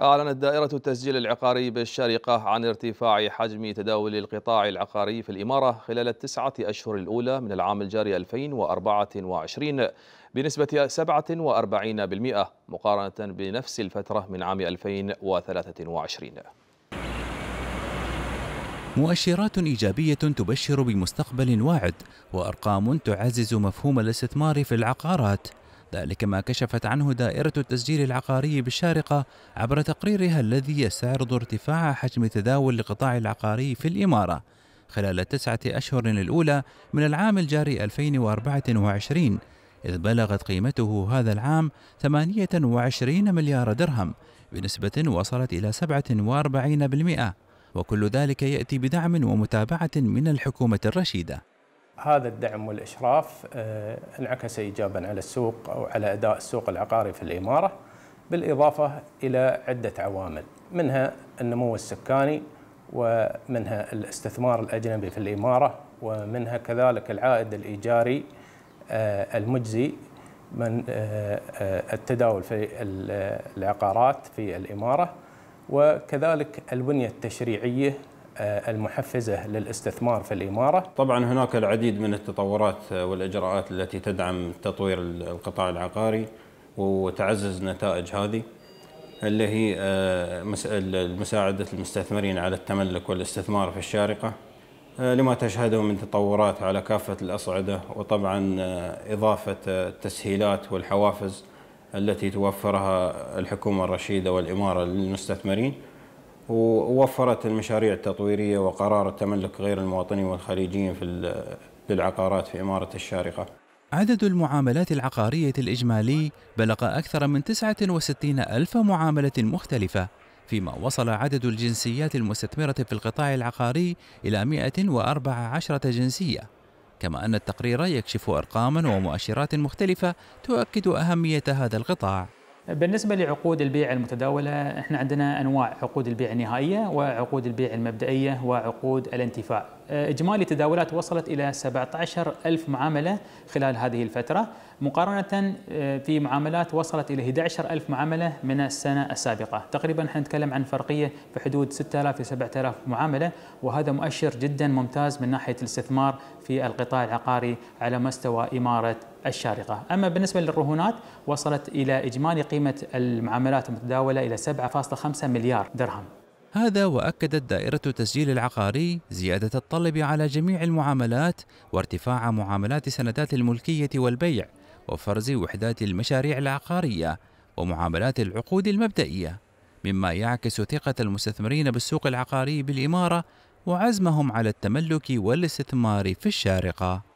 أعلنت دائرة التسجيل العقاري بالشارقة عن ارتفاع حجم تداول القطاع العقاري في الإمارة خلال التسعة أشهر الأولى من العام الجاري 2024 بنسبة 47% مقارنة بنفس الفترة من عام 2023 مؤشرات إيجابية تبشر بمستقبل واعد وأرقام تعزز مفهوم الاستثمار في العقارات ذلك ما كشفت عنه دائرة التسجيل العقاري بالشارقة عبر تقريرها الذي يستعرض ارتفاع حجم تداول القطاع العقاري في الإمارة خلال التسعة أشهر الأولى من العام الجاري 2024 إذ بلغت قيمته هذا العام 28 مليار درهم بنسبة وصلت إلى 47% وكل ذلك يأتي بدعم ومتابعة من الحكومة الرشيدة هذا الدعم والإشراف آه، انعكس إيجابا على السوق أو على أداء السوق العقاري في الإمارة بالإضافة إلى عدة عوامل منها النمو السكاني ومنها الاستثمار الأجنبي في الإمارة ومنها كذلك العائد الإيجاري آه، المجزي من آه، التداول في العقارات في الإمارة وكذلك البنية التشريعية آه، المحفزة للاستثمار في الإمارة طبعا هناك العديد من التطورات والإجراءات التي تدعم تطوير القطاع العقاري وتعزز نتائج هذه اللي هي آه، مساعدة المستثمرين على التملك والاستثمار في الشارقة آه، لما تشهده من تطورات على كافة الأصعدة وطبعا إضافة التسهيلات والحوافز التي توفرها الحكومة الرشيدة والإمارة للمستثمرين ووفرت المشاريع التطويرية وقرار التملك غير المواطنين والخليجيين في للعقارات في إمارة الشارقة عدد المعاملات العقارية الإجمالي بلغ أكثر من 69 ألف معاملة مختلفة فيما وصل عدد الجنسيات المستثمرة في القطاع العقاري إلى 114 جنسية كما أن التقرير يكشف أرقاما ومؤشرات مختلفة تؤكد أهمية هذا القطاع بالنسبة لعقود البيع المتداولة احنا عندنا انواع عقود البيع النهائية وعقود البيع المبدئية وعقود الانتفاع. آه، اجمالي التداولات وصلت الى 17 ألف معاملة خلال هذه الفترة مقارنة آه، في معاملات وصلت الى 11 ألف معاملة من السنة السابقة، تقريبا احنا نتكلم عن فرقية في حدود 6000 إلى 7000 معاملة وهذا مؤشر جدا ممتاز من ناحية الاستثمار في القطاع العقاري على مستوى إمارة الشارقة أما بالنسبة للرهونات وصلت إلى إجمالي قيمة المعاملات المتداولة إلى 7.5 مليار درهم هذا وأكدت دائرة التسجيل العقاري زيادة الطلب على جميع المعاملات وارتفاع معاملات سندات الملكية والبيع وفرز وحدات المشاريع العقارية ومعاملات العقود المبدئية مما يعكس ثقة المستثمرين بالسوق العقاري بالإمارة وعزمهم على التملك والاستثمار في الشارقة